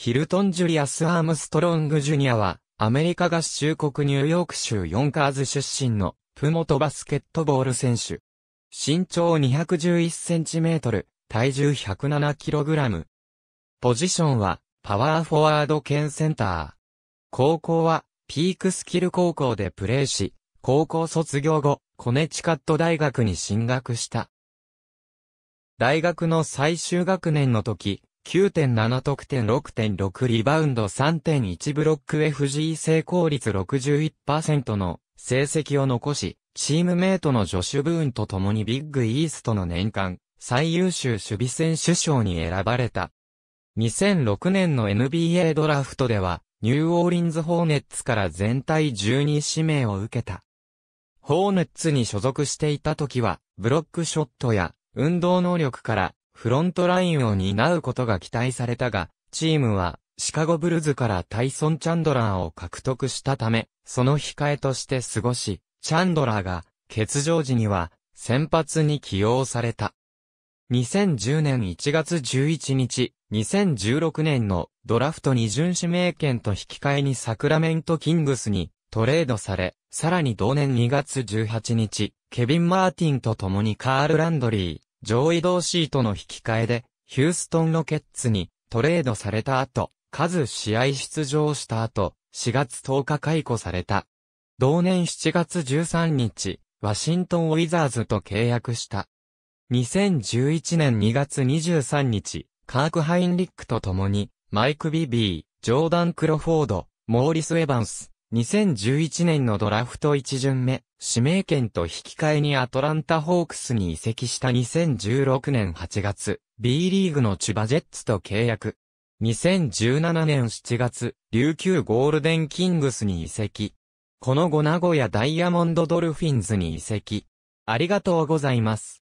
ヒルトン・ジュリアス・アームストロング・ジュニアは、アメリカ合衆国ニューヨーク州ヨンカーズ出身の、プモトバスケットボール選手。身長2 1 1トル、体重1 0 7ラム。ポジションは、パワーフォワード兼センター。高校は、ピークスキル高校でプレーし、高校卒業後、コネチカット大学に進学した。大学の最終学年の時、9.7得点6.6リバウンド3.1ブロック FG 成功率61%の成績を残し、チームメイトのジョシュ・ブーンと共にビッグイーストの年間最優秀守備選手賞に選ばれた。2006年の NBA ドラフトでは、ニューオーリンズ・ホーネッツから全体12指名を受けた。ホーネッツに所属していた時は、ブロックショットや運動能力からフロントラインを担うことが期待されたが、チームはシカゴブルズからタイソン・チャンドラーを獲得したため、その控えとして過ごし、チャンドラーが欠場時には先発に起用された。2010年1月11日、2016年のドラフト二巡指名権と引き換えにサクラメントキングスにトレードされ、さらに同年2月18日、ケビン・マーティンと共にカール・ランドリー、上位同シートの引き換えで、ヒューストンロケッツにトレードされた後、数試合出場した後、4月10日解雇された。同年7月13日、ワシントン・ウィザーズと契約した。2011年2月23日、カーク・ハインリックと共に、マイク・ビビー、ジョーダン・クロフォード、モーリス・エヴァンス、2011年のドラフト1巡目、指名権と引き換えにアトランタホークスに移籍した2016年8月、B リーグの千葉ジェッツと契約。2017年7月、琉球ゴールデンキングスに移籍。この後名古屋ダイヤモンドドルフィンズに移籍。ありがとうございます。